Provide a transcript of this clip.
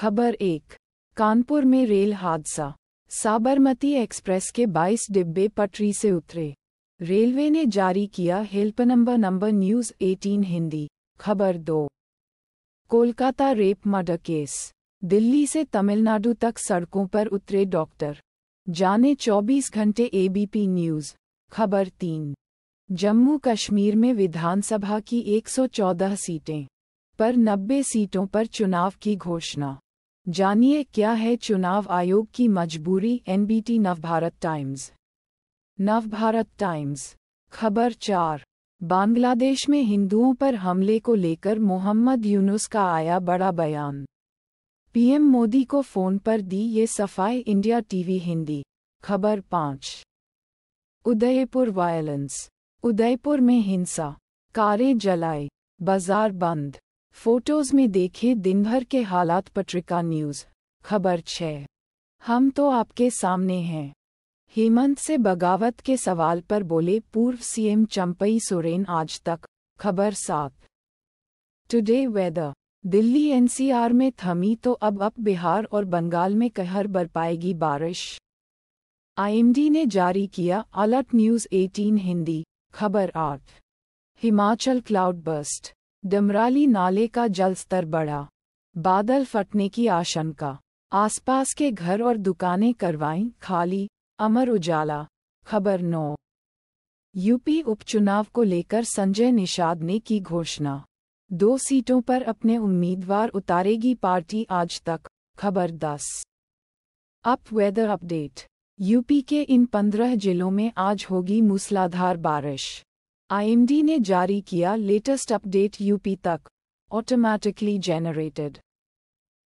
खबर एक कानपुर में रेल हादसा साबरमती एक्सप्रेस के 22 डिब्बे पटरी से उतरे रेलवे ने जारी किया help number number news 18 Hindi खबर दो Kolkata rape murder case Delhi से तमिलनाडु तक सड़कों पर उतरे डॉक्टर जाने 24 घंटे एबीपी न्यूज खबर तीन जम्मू कश्मीर में विधानसभा की 114 सीटें पर 90 सीटों पर चुनाव की घोषणा जानिए क्या है चुनाव आयोग की मजबूरी NBT Navbharat times Navbharat times खबर चार बांग्लादेश में हिंदुओं पर हमले को लेकर मोहम्मद यूनुस का आया बड़ा बयान पीएम मोदी को फोन पर दी ये सफाई इंडिया टीवी हिंदी खबर पाँच उदयपुर वायलेंस उदयपुर में हिंसा कारें जलाई बाजार बंद फोटोज में देखें दिनभर के हालात पत्रिका न्यूज खबर छः हम तो आपके सामने हैं हेमंत से बगावत के सवाल पर बोले पूर्व सीएम चंपई सोरेन आज तक खबर सात टुडे वेदर दिल्ली एनसीआर में थमी तो अब अप बिहार और बंगाल में कहर बरपाएगी बारिश आईएमडी ने जारी किया अलर्ट न्यूज 18 हिंदी खबर आठ हिमाचल क्लाउड बस्ट डमराली नाले का जलस्तर बढ़ा बादल फटने की आशंका आसपास के घर और दुकानें करवाई खाली अमर उजाला खबर नौ यूपी उपचुनाव को लेकर संजय निषाद ने की घोषणा दो सीटों पर अपने उम्मीदवार उतारेगी पार्टी आज तक खबर दस अप वेदर अपडेट यूपी के इन पंद्रह जिलों में आज होगी मूसलाधार बारिश आईएमडी ने जारी किया लेटेस्ट अपडेट यूपी तक ऑटोमैटिकली जेनरेटेड